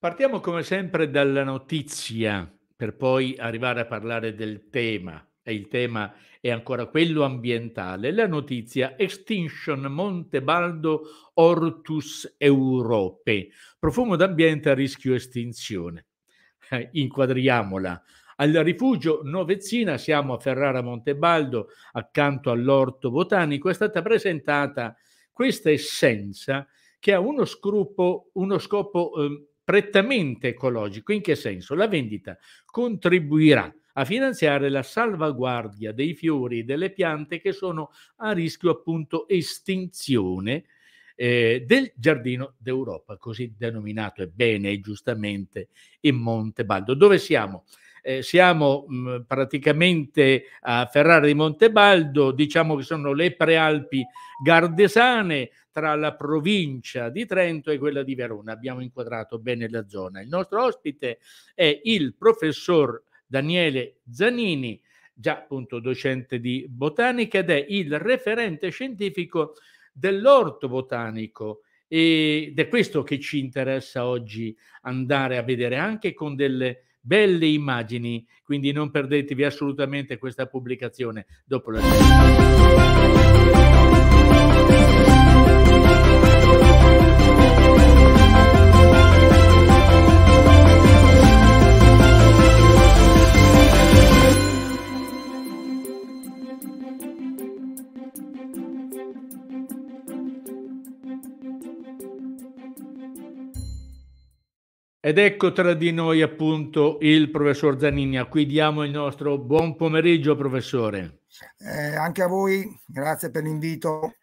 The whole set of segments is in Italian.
Partiamo come sempre dalla notizia per poi arrivare a parlare del tema e il tema è ancora quello ambientale. La notizia Extinction Montebaldo Ortus Europe, profumo d'ambiente a rischio estinzione. Eh, inquadriamola. Al rifugio Novezzina, siamo a Ferrara Montebaldo, accanto all'orto botanico, è stata presentata questa essenza che ha uno, scrupo, uno scopo eh, prettamente ecologico. In che senso? La vendita contribuirà a finanziare la salvaguardia dei fiori e delle piante che sono a rischio appunto estinzione eh, del giardino d'Europa, così denominato e bene e giustamente in Monte Baldo. Dove siamo? eh, siamo mh, mm, praticamente a Ferrara di Montebaldo, diciamo che sono le prealpi gardesane tra la provincia di Trento e quella di Verona. Abbiamo inquadrato bene la zona. Il nostro ospite è il professor Daniele Zanini, già appunto docente di botanica ed è il referente scientifico dell'orto botanico ed è questo che ci interessa oggi andare a vedere anche con delle belle immagini, quindi non perdetevi assolutamente questa pubblicazione dopo la... Ed ecco tra di noi appunto il professor Zanini, a cui diamo il nostro buon pomeriggio, professore. Eh, anche a voi, grazie per l'invito.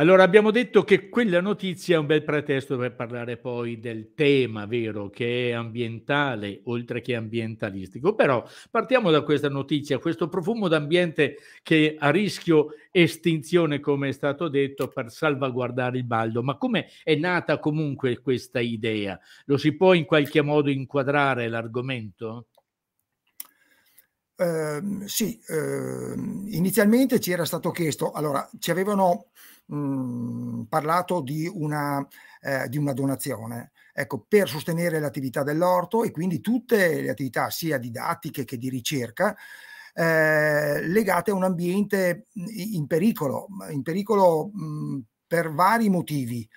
Allora, abbiamo detto che quella notizia è un bel pretesto per parlare poi del tema vero che è ambientale, oltre che ambientalistico. Però partiamo da questa notizia, questo profumo d'ambiente che è a rischio estinzione, come è stato detto, per salvaguardare il baldo. Ma come è nata comunque questa idea? Lo si può in qualche modo inquadrare l'argomento? Eh, sì, eh, inizialmente ci era stato chiesto, allora ci avevano Mhmm, parlato di una, eh, di una donazione ecco, per sostenere l'attività dell'orto e quindi tutte le attività sia didattiche che di ricerca eh, legate a un ambiente mhmm, in pericolo, in pericolo mh, mhmm, per vari motivi.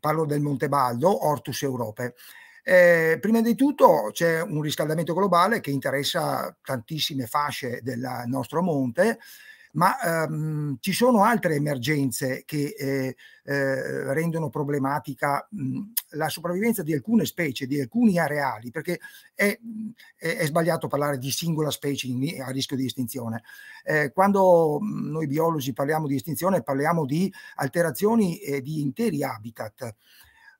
parlo del Monte Baldo, Ortus Europe. Eh, prima di tutto c'è un riscaldamento globale che interessa tantissime fasce del nostro monte ma ehm, ci sono altre emergenze che eh, eh, rendono problematica mh, mhmm, la sopravvivenza di alcune specie, di alcuni areali, perché è, è, è sbagliato parlare di singola specie in, a rischio di estinzione. Eh, quando mhmm, noi biologi parliamo di estinzione parliamo di alterazioni eh, di interi habitat.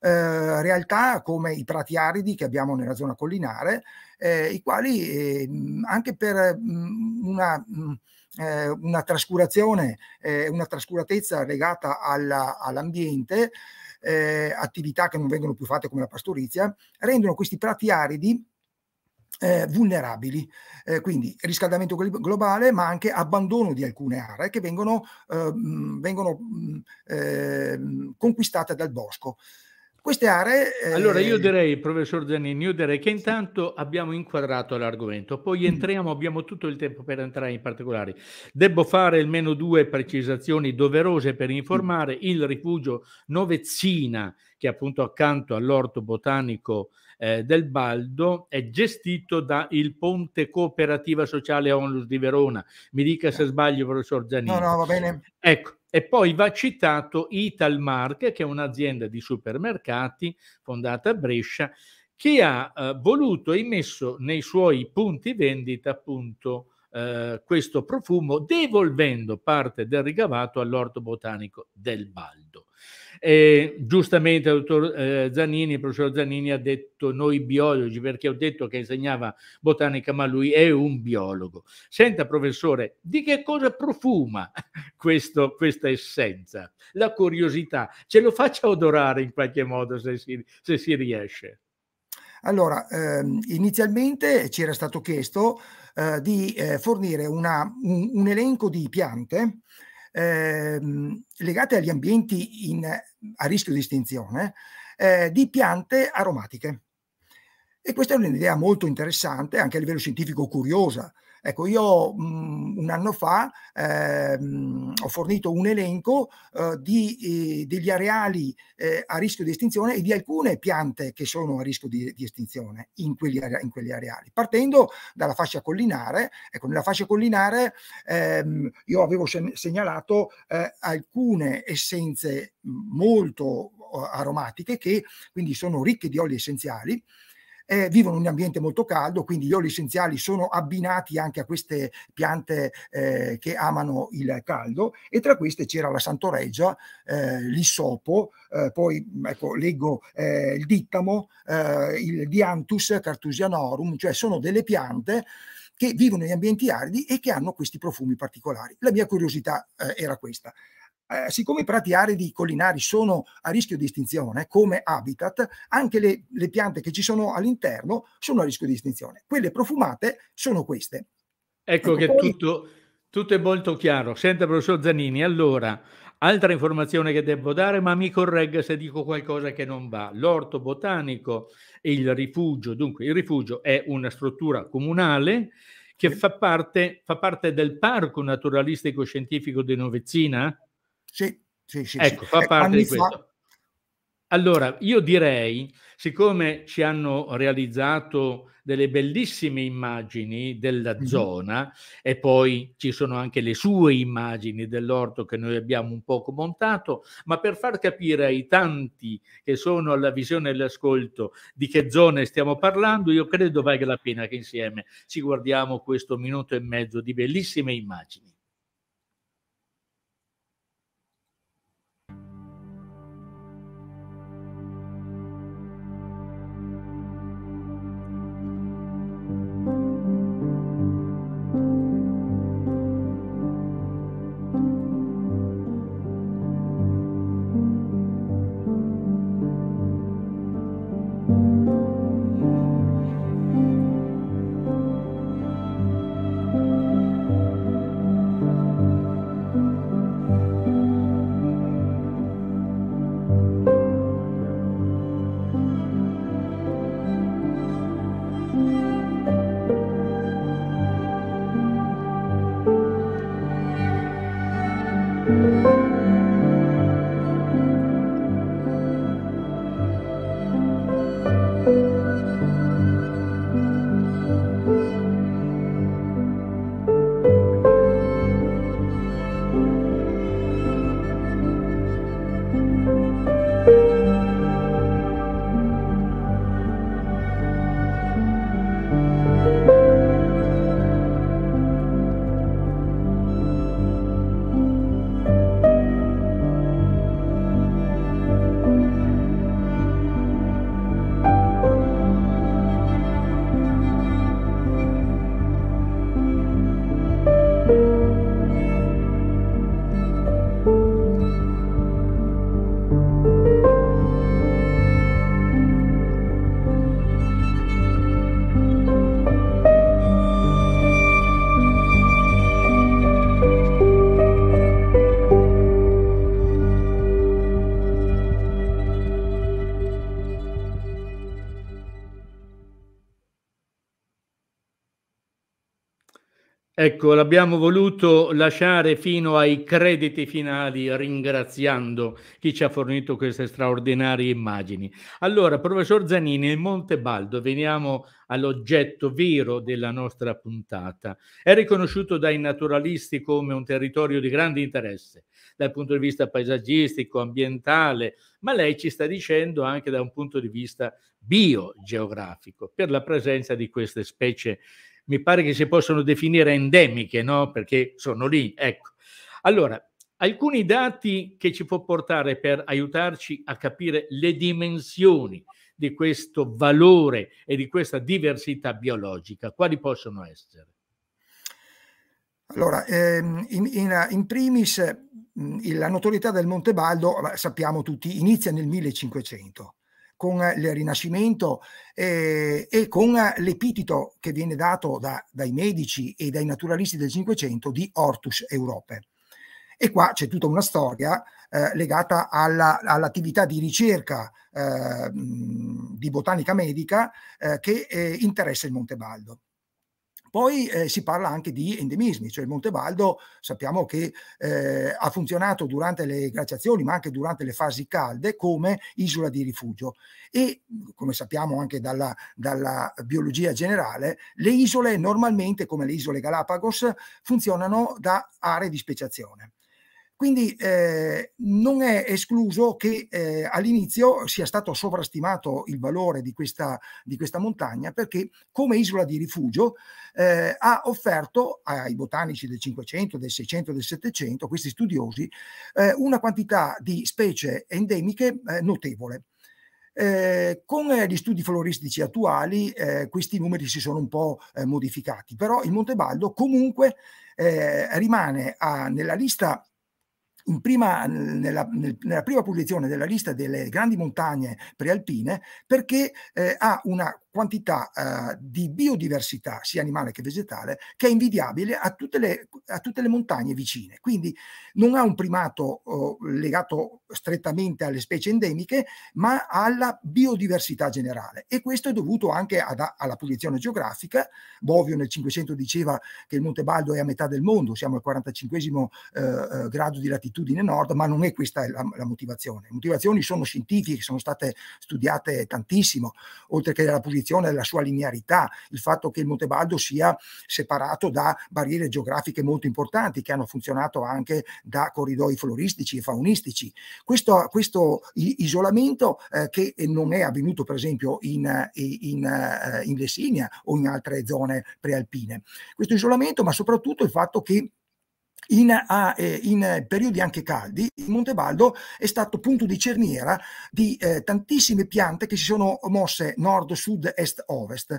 Eh, realtà come i prati aridi che abbiamo nella zona collinare, eh, i quali eh, anche per mh, mhmm, una mh, eh, una trascurazione, eh, una trascuratezza legata alla, all'ambiente, eh, attività che non vengono più fatte come la pastorizia, rendono questi prati aridi eh, vulnerabili. Eh, quindi riscaldamento globale, ma anche abbandono di alcune aree che vengono, eh, vengono mh, eh, conquistate dal bosco. Queste aree... Eh... Allora io direi, professor Zanini, io direi che intanto abbiamo inquadrato l'argomento, poi mm. entriamo, abbiamo tutto il tempo per entrare in particolari. Devo fare almeno due precisazioni doverose per mm. informare il rifugio Novezzina, che è appunto accanto all'orto botanico eh, del Baldo è gestito da il Ponte Cooperativa Sociale Onlus di Verona. Mi dica se eh. sbaglio, professor Zanini. No, no, va bene. Ecco, e poi va citato Italmark, che è un'azienda di supermercati fondata a Brescia, che ha eh, voluto e immesso nei suoi punti vendita appunto eh, questo profumo, devolvendo parte del ricavato all'orto botanico del Baldo. E giustamente il dottor eh, Zanini, il professor Zanini ha detto noi biologi, perché ho detto che insegnava botanica, ma lui è un biologo. Senta, professore, di che cosa profuma questo, questa essenza? La curiosità, ce lo faccia odorare in qualche modo se si, se si riesce. Allora, ehm, inizialmente ci era stato chiesto eh, di eh, fornire una, un, un elenco di piante Ehm, legate agli ambienti in, a rischio di estinzione eh, di piante aromatiche. E questa è un'idea molto interessante, anche a livello scientifico curiosa, Ecco, io mh, mhmm, un anno fa ehm, ho fornito un elenco eh, di, eh, degli areali eh, a rischio di estinzione e di alcune piante che sono a rischio di, di estinzione in quegli, in quegli, areali, partendo dalla fascia collinare. Ecco, nella fascia collinare ehm, io avevo segnalato eh, alcune essenze molto uhm, aromatiche che quindi sono ricche di oli essenziali eh, vivono in un ambiente molto caldo, quindi gli oli essenziali sono abbinati anche a queste piante eh, che amano il caldo e tra queste c'era la Santoreggia, eh, l'Issopo, eh, poi ecco, leggo eh, il Dittamo, eh, il Dianthus cartusianorum, cioè sono delle piante che vivono in ambienti aridi e che hanno questi profumi particolari. La mia curiosità era questa eh, siccome i prati aridi collinari sono a rischio di estinzione come habitat, anche le, le piante che ci sono all'interno sono a rischio di estinzione. Quelle profumate sono queste. Ecco, ecco che poi... tutto, tutto è molto chiaro. Senta, professor Zanini, allora, altra informazione che devo dare, ma mi corregga se dico qualcosa che non va. L'orto botanico e il rifugio, dunque il rifugio è una struttura comunale che fa parte, fa parte del parco naturalistico scientifico di Novezzina, sì, sì, sì. Ecco, sì. fa eh, parte eh, di questo. Fa... Allora, io direi, siccome ci hanno realizzato delle bellissime immagini della mm-hmm. zona e poi ci sono anche le sue immagini dell'orto che noi abbiamo un poco montato, ma per far capire ai tanti che sono alla visione e all'ascolto di che zone stiamo parlando, io credo valga la pena che insieme ci guardiamo questo minuto e mezzo di bellissime immagini. Ecco, l'abbiamo voluto lasciare fino ai crediti finali ringraziando chi ci ha fornito queste straordinarie immagini. Allora, professor Zanini, il Monte Baldo, veniamo all'oggetto vero della nostra puntata. È riconosciuto dai naturalisti come un territorio di grande interesse dal punto di vista paesaggistico, ambientale, ma lei ci sta dicendo anche da un punto di vista biogeografico, per la presenza di queste specie mi pare che si possano definire endemiche, no? perché sono lì. Ecco. Allora, alcuni dati che ci può portare per aiutarci a capire le dimensioni di questo valore e di questa diversità biologica, quali possono essere? Allora, ehm, in, in, in, primis la notorietà del Monte Baldo, sappiamo tutti, inizia nel 1500 con il Rinascimento eh, e con l'epiteto che viene dato da, dai medici e dai naturalisti del Cinquecento di Hortus Europe. E qua c'è tutta una storia eh, legata alla, all'attività di ricerca eh, di botanica medica eh, che eh, interessa il Monte Baldo. Poi eh, si parla anche di endemismi, cioè il Monte Baldo sappiamo che eh, ha funzionato durante le glaciazioni ma anche durante le fasi calde come isola di rifugio e come sappiamo anche dalla, dalla biologia generale le isole normalmente come le isole Galapagos funzionano da aree di speciazione. Quindi eh, non è escluso che eh, all'inizio sia stato sovrastimato il valore di questa, di questa montagna perché come isola di rifugio eh, ha offerto ai botanici del 500, del 600, del 700, questi studiosi, eh, una quantità di specie endemiche eh, notevole. Eh, con gli studi floristici attuali eh, questi numeri si sono un po' eh, modificati, però il Montebaldo comunque eh, rimane a, ah, nella lista in prima, nella, nella, prima posizione della lista delle grandi montagne prealpine perché eh, ha una quantità eh, di biodiversità, sia animale che vegetale, che è invidiabile a tutte le, a tutte le montagne vicine. Quindi non ha un primato eh, legato strettamente alle specie endemiche, ma alla biodiversità generale. E questo è dovuto anche ad, alla posizione geografica. Bovio nel 500 diceva che il Monte Baldo è a metà del mondo, siamo al 45 eh, eh, grado di latitudine nord, ma non è questa la, la motivazione. Le motivazioni sono scientifiche, sono state studiate tantissimo, oltre che dalla posizione condizione della sua linearità, il fatto che il Monte Baldo sia separato da barriere geografiche molto importanti che hanno funzionato anche da corridoi floristici e faunistici. Questo, questo isolamento eh, che non è avvenuto per esempio in, in, eh, in Lessinia o in altre zone prealpine. Questo isolamento ma soprattutto il fatto che in, a, eh, in, periodi anche caldi, il Monte Baldo è stato punto di cerniera di eh, tantissime piante che si sono mosse nord, sud, est, ovest.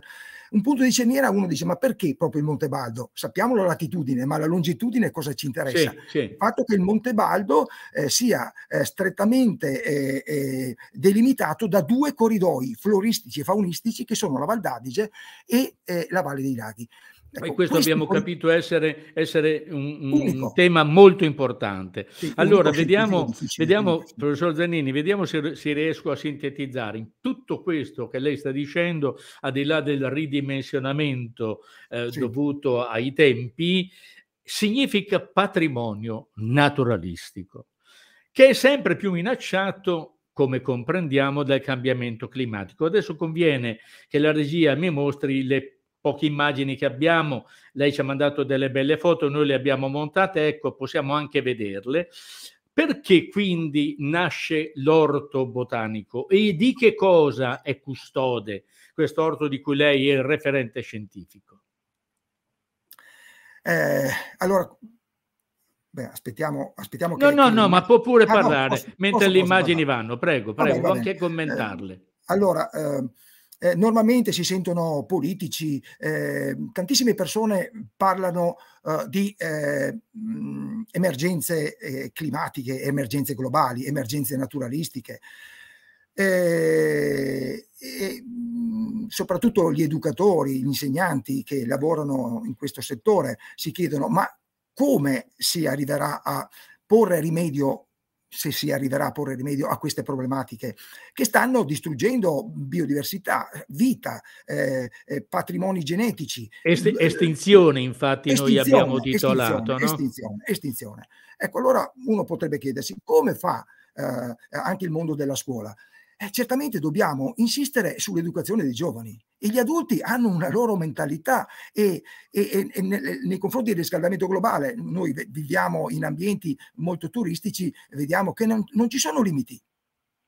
Un punto di cerniera uno dice ma perché proprio il Monte Baldo? Sappiamo la latitudine, ma la longitudine cosa ci interessa? Sì, sì. Il fatto che il Montebaldo eh, sia eh, strettamente eh, eh, delimitato da due corridoi floristici e faunistici che sono la Val d'Adige e la Valle dei Laghi. Ecco, questo, questo, abbiamo capito essere, essere un, un, tema molto importante. Sì, allora, vediamo, vediamo professor Zannini, vediamo se, se, riesco a sintetizzare in tutto questo che lei sta dicendo, al di là del ridimensionamento eh, sì. dovuto ai tempi, significa patrimonio naturalistico, che è sempre più minacciato come comprendiamo dal cambiamento climatico. Adesso conviene che la regia mi mostri le poche immagini che abbiamo, lei ci ha mandato delle belle foto, noi le abbiamo montate, ecco, possiamo anche vederle. Perché quindi nasce l'orto botanico e di che cosa è custode questo orto di cui lei è il referente scientifico? Eh, allora, beh, aspettiamo, aspettiamo che... No, no, no, ma può pure ah, parlare no, posso, mentre posso, le immagini posso, vanno, prego, prego, anche commentarle. Eh, allora, eh, eh, normalmente si sentono politici, eh, tantissime persone parlano eh, di mh, eh, mm, emergenze eh, climatiche, emergenze globali, emergenze naturalistiche. Eh, e, mm, soprattutto gli educatori, gli insegnanti che lavorano in questo settore si chiedono ma come si arriverà a porre rimedio se si arriverà a porre rimedio a queste problematiche che stanno distruggendo biodiversità, vita, eh, eh patrimoni genetici. Est eh, estinzione, infatti, estinzione, noi abbiamo titolato. Estinzione, no? estinzione. Ecco, allora uno potrebbe chiedersi come fa eh, anche il mondo della scuola eh, certamente dobbiamo insistere sull'educazione dei giovani. E gli adulti hanno una loro mentalità e, e, e nel, nei confronti del riscaldamento globale, noi viviamo in ambienti molto turistici, vediamo che non, non ci sono limiti.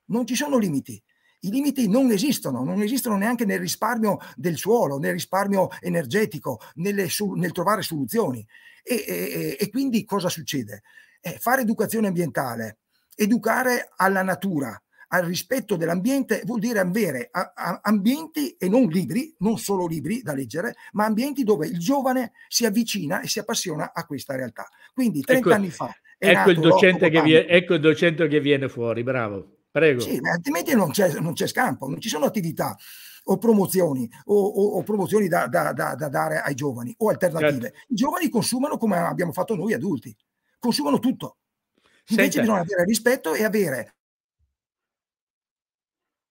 Non ci sono limiti. I limiti non esistono, non esistono neanche nel risparmio del suolo, nel risparmio energetico, nelle, su, nel trovare soluzioni. E, e, e quindi cosa succede? Eh, fare educazione ambientale, educare alla natura, al rispetto dell'ambiente vuol dire avere a, a, ambienti e non libri, non solo libri da leggere, ma ambienti dove il giovane si avvicina e si appassiona a questa realtà. Quindi 30 ecco, anni fa. Ecco il, viene, ecco il docente che viene fuori, bravo. Prego. Sì, altrimenti non c'è, non c'è, scampo, non ci sono attività o promozioni, o, o, o promozioni da, da, da, da, dare ai giovani o alternative. Certo. I giovani consumano come abbiamo fatto noi adulti, consumano tutto. Invece Senta. bisogna avere rispetto e avere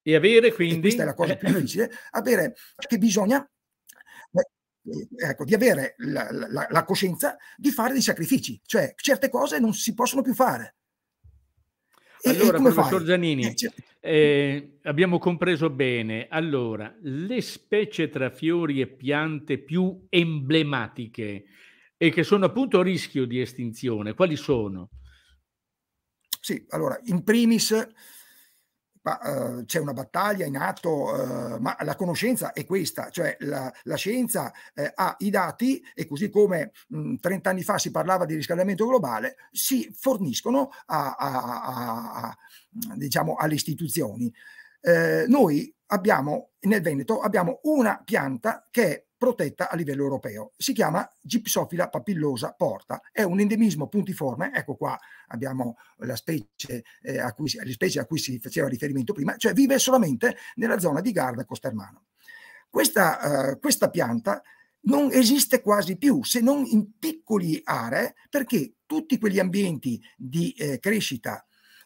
e avere quindi... E questa è la cosa più difficile, avere, che bisogna eh, Ecco, di avere la, la, la, coscienza di fare dei sacrifici, cioè certe cose non si possono più fare. E, allora, e professor fai? Giannini, eh, cioè eh, abbiamo compreso bene. Allora, le specie tra fiori e piante più emblematiche e che sono appunto a rischio di estinzione, quali sono? Sì, allora, in primis ma eh, c'è una battaglia in atto, eh, ma la conoscenza è questa, cioè la, la scienza eh, ha i dati e così come mh, mm, 30 anni fa si parlava di riscaldamento globale, si forniscono a, a, a, diciamo, alle istituzioni. Eh, noi abbiamo, nel Veneto, abbiamo una pianta che è protetta a livello europeo. Si chiama Gipsofila papillosa porta, è un endemismo puntiforme, ecco qua abbiamo la specie, eh, a cui, le specie a cui si faceva riferimento prima, cioè vive solamente nella zona di Garda Costermano. Questa, eh, questa pianta non esiste quasi più se non in piccole aree perché tutti quegli ambienti di eh, crescita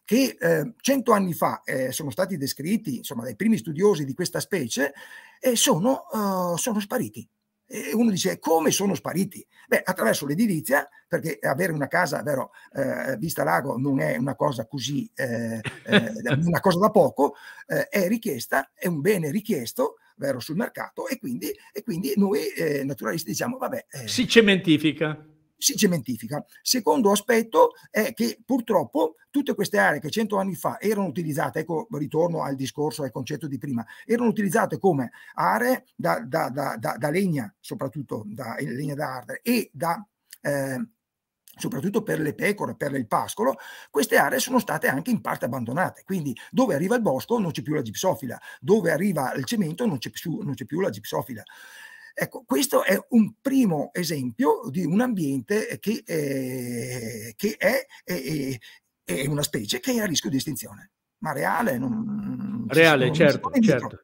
che eh, cento anni fa eh, sono stati descritti insomma, dai primi studiosi di questa specie e sono, uh, sono spariti. E uno dice come sono spariti? Beh, attraverso l'edilizia, perché avere una casa, vero, eh, vista lago non è una cosa così, eh, eh, una cosa da poco, eh, è richiesta, è un bene richiesto, vero, sul mercato e quindi, e quindi noi eh, naturalisti diciamo, vabbè. si cementifica si cementifica. Secondo aspetto è che purtroppo tutte queste aree che cento anni fa erano utilizzate, ecco ritorno al discorso, al concetto di prima, erano utilizzate come aree da, da, da, da legna, soprattutto da eh, legna da ardere e da... Eh, soprattutto per le pecore, per il pascolo, queste aree sono state anche in parte abbandonate. Quindi dove arriva il bosco non c'è più la gipsofila, dove arriva il cemento non c'è più, non c'è più la gipsofila. Ecco, questo è un primo esempio di un ambiente che, eh, che è, è, è, una specie che è a rischio di estinzione, ma reale. Non, reale, non certo, certo, certo.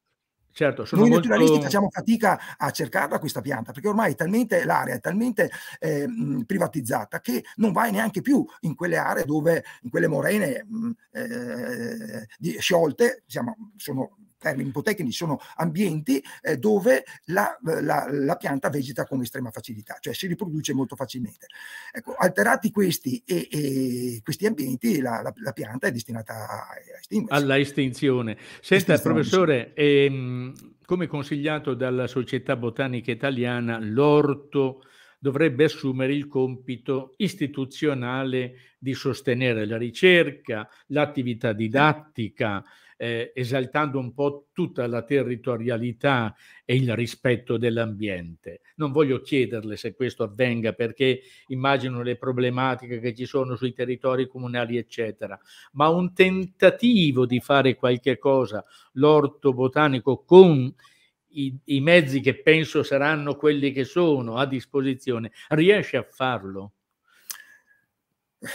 Certo, Noi molto... naturalisti facciamo fatica a cercarla questa pianta perché ormai talmente, l'area è talmente eh, privatizzata che non vai neanche più in quelle aree dove, in quelle morene eh, di, sciolte, diciamo, sono termini eh, ipotecnici sono ambienti eh, dove la, la, la, pianta vegeta con estrema facilità, cioè si riproduce molto facilmente. Ecco, alterati questi, e, e questi ambienti, la, la, pianta è destinata a estinguersi. Alla estinzione. Senta, professore, ehm, come consigliato dalla Società Botanica Italiana, l'orto dovrebbe assumere il compito istituzionale di sostenere la ricerca, l'attività didattica, eh, esaltando un po' tutta la territorialità e il rispetto dell'ambiente. Non voglio chiederle se questo avvenga perché immagino le problematiche che ci sono sui territori comunali, eccetera, ma un tentativo di fare qualche cosa l'orto botanico con i, i mezzi che penso saranno quelli che sono a disposizione riesce a farlo?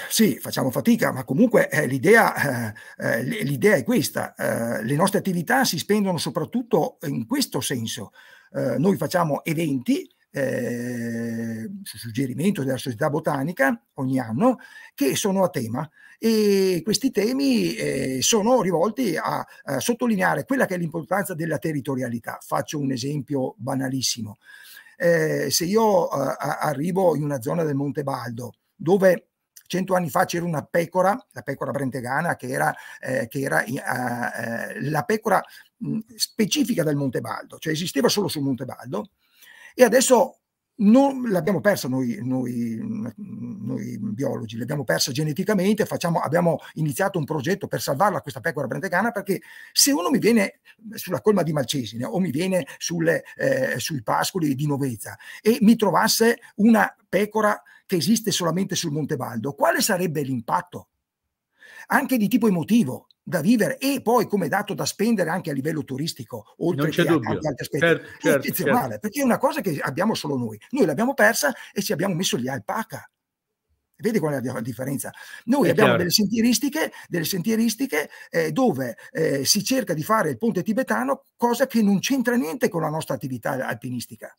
sì, facciamo fatica, ma comunque eh, l'idea, eh, eh l'idea, è questa. Eh, le nostre attività si spendono soprattutto in questo senso. Eh, noi facciamo eventi eh, su suggerimento della società botanica ogni anno che sono a tema e questi temi sono rivolti a, a sottolineare quella che è l'importanza della territorialità. Faccio un esempio banalissimo. se io arrivo in una zona del Monte Baldo dove Cento anni fa c'era una pecora, la pecora brentegana, che era, eh, che era eh, la pecora mh, specifica del Monte Baldo, cioè esisteva solo sul Monte Baldo. e adesso non l'abbiamo persa noi, noi, mm, noi, biologi, l'abbiamo persa geneticamente, facciamo, abbiamo iniziato un progetto per salvarla questa pecora brentegana perché se uno mi viene sulla colma di Malcesine o mi viene sulle, eh, sui pascoli di Novezza e mi trovasse una pecora che esiste solamente sul Monte Baldo, quale sarebbe l'impatto? Anche di tipo emotivo, da vivere e poi come dato da spendere anche a livello turistico, oltre che dubbio. a tanti altri aspetti. Certo, certo, certo. perché è una cosa che abbiamo solo noi. Noi l'abbiamo persa e ci abbiamo messo gli alpaca. Vedi qual è la differenza? Noi è abbiamo delle sentieristiche, delle sentieristiche eh, dove eh, si cerca di fare il ponte tibetano, cosa che non c'entra niente con la nostra attività alpinistica.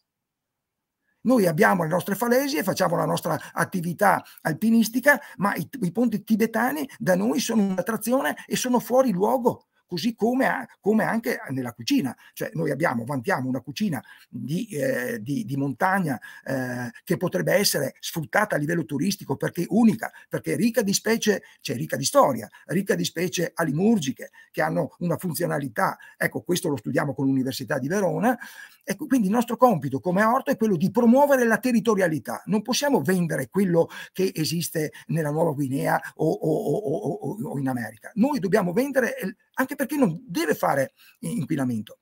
Noi abbiamo le nostre falesie, facciamo la nostra attività alpinistica, ma i, i ponti tibetani da noi sono un'attrazione e sono fuori luogo così come, come anche nella cucina. Cioè noi abbiamo, vantiamo una cucina di, eh, di, di montagna eh, che potrebbe essere sfruttata a livello turistico perché unica, perché ricca di specie, cioè ricca di storia, ricca di specie alimurgiche che hanno una funzionalità. Ecco, questo lo studiamo con l'Università di Verona. Ecco, quindi il nostro compito come orto è quello di promuovere la territorialità. Non possiamo vendere quello che esiste nella Nuova Guinea o, o, o, o in America. Noi dobbiamo vendere anche perché non deve fare inquinamento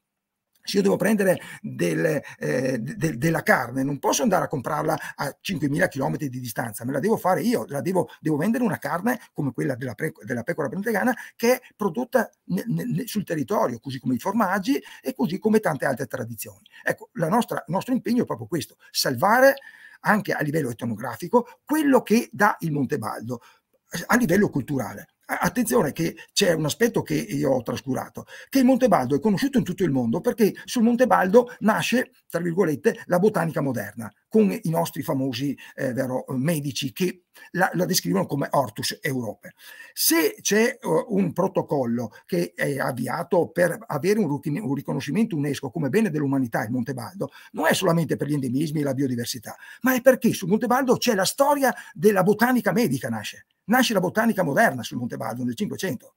se io devo prendere del, eh, de, della carne, non posso andare a comprarla a 5.000 km di distanza, me la devo fare io, la devo, devo vendere una carne come quella della, pre, della pecora brentegana che è prodotta ne, ne, sul territorio, così come i formaggi e così come tante altre tradizioni. Ecco, nostra, il nostro impegno è proprio questo, salvare anche a livello etnografico quello che dà il Montebaldo a livello culturale Attenzione che c'è un aspetto che io ho trascurato, che il Montebaldo è conosciuto in tutto il mondo perché sul Montebaldo nasce, tra virgolette, la botanica moderna con i nostri famosi eh, vero, medici che la, la, descrivono come Ortus Europe. Se c'è uh, un protocollo che è avviato per avere un, un riconoscimento UNESCO come bene dell'umanità il Montebaldo, non è solamente per gli endemismi e la biodiversità, ma è perché sul Montebaldo c'è la storia della botanica medica nasce. Nasce la botanica moderna sul Montebaldo nel Cinquecento.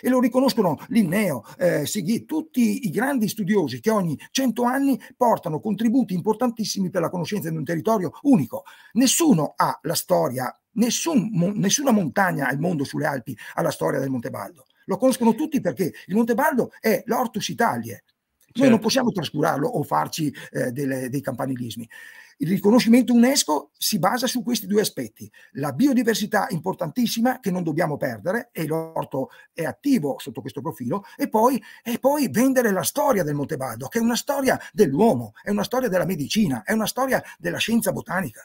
E lo riconoscono Linneo, eh, Sighi, tutti i grandi studiosi che ogni cento anni portano contributi importantissimi per la conoscenza di un territorio unico. Nessuno ha la storia, nessun, mo, nessuna montagna al mondo sulle Alpi ha la storia del Monte Baldo. Lo conoscono tutti perché il Monte Baldo è l'Ortus Italie. Noi certo. non possiamo trascurarlo o farci eh, delle, dei campanilismi. Il riconoscimento UNESCO si basa su questi due aspetti, la biodiversità importantissima che non dobbiamo perdere e l'orto è attivo sotto questo profilo e poi, e poi vendere la storia del Montebaldo che è una storia dell'uomo, è una storia della medicina, è una storia della scienza botanica.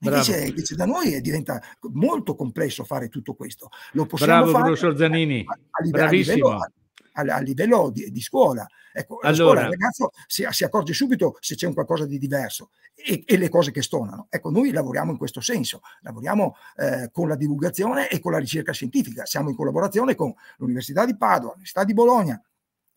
Invece, invece, da noi diventa molto complesso fare tutto questo. Lo possiamo Bravo, fare professor Zanini. A, a, a, Bravissimo. A livello, a, a livello di, di, scuola. Ecco, allora, scuola, il ragazzo si, si, accorge subito se c'è un qualcosa di diverso e, e, le cose che stonano. Ecco, noi lavoriamo in questo senso, lavoriamo eh, con la divulgazione e con la ricerca scientifica, siamo in collaborazione con l'Università di Padova, l'Università di Bologna,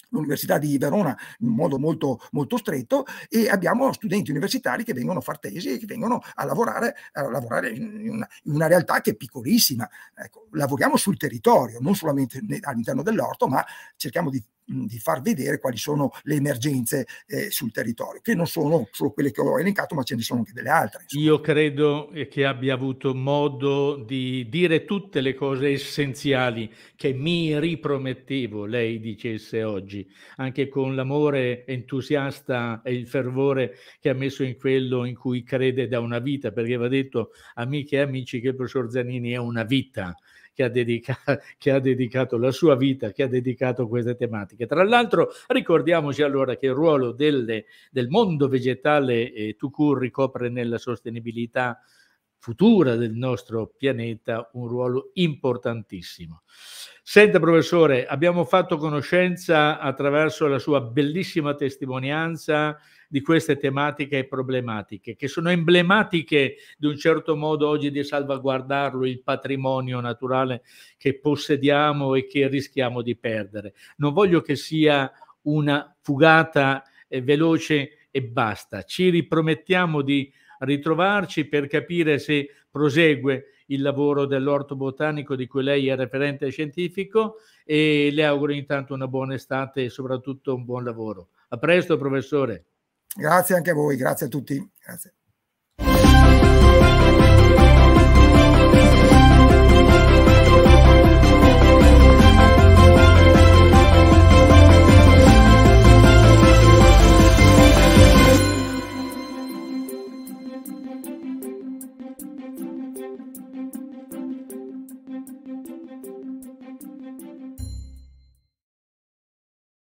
l'Università di Verona in modo molto, molto stretto e abbiamo studenti universitari che vengono a far tesi e che vengono a lavorare, a lavorare in, una, in, una, realtà che è piccolissima. Ecco, lavoriamo sul territorio, non solamente all'interno dell'orto, ma cerchiamo di di far vedere quali sono le emergenze eh, sul territorio, che non sono solo quelle che ho elencato, ma ce ne sono anche delle altre. Insomma. Io credo eh, che abbia avuto modo di dire tutte le cose essenziali che mi ripromettevo lei dicesse oggi, anche con l'amore entusiasta e il fervore che ha messo in quello in cui crede da una vita, perché va detto amiche e amici che il professor Zanini è una vita che ha, dedica- che ha dedicato la sua vita, che ha dedicato a queste tematiche. Tra l'altro ricordiamoci allora che il ruolo delle, del mondo vegetale eh, Tucur ricopre nella sostenibilità futura del nostro pianeta un ruolo importantissimo. Senta professore, abbiamo fatto conoscenza attraverso la sua bellissima testimonianza di queste tematiche e problematiche, che sono emblematiche di un certo modo oggi di salvaguardarlo il patrimonio naturale che possediamo e che rischiamo di perdere. Non voglio che sia una fugata eh, veloce e basta. Ci ripromettiamo di ritrovarci per capire se prosegue il lavoro dell'orto botanico di cui lei è referente scientifico e le auguro intanto una buona estate e soprattutto un buon lavoro. A presto professore. Grazie anche a voi, grazie a tutti. Grazie.